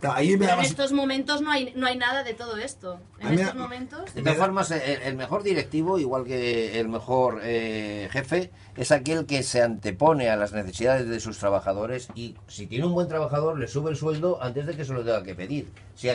Pero en estos momentos no hay, no hay nada de todo esto. En estos momentos... De todas formas, el, mejor directivo, igual que el mejor eh, jefe, es aquel que se antepone a las necesidades de sus trabajadores y si tiene un buen trabajador, le sube el sueldo antes de que se lo tenga que pedir. Si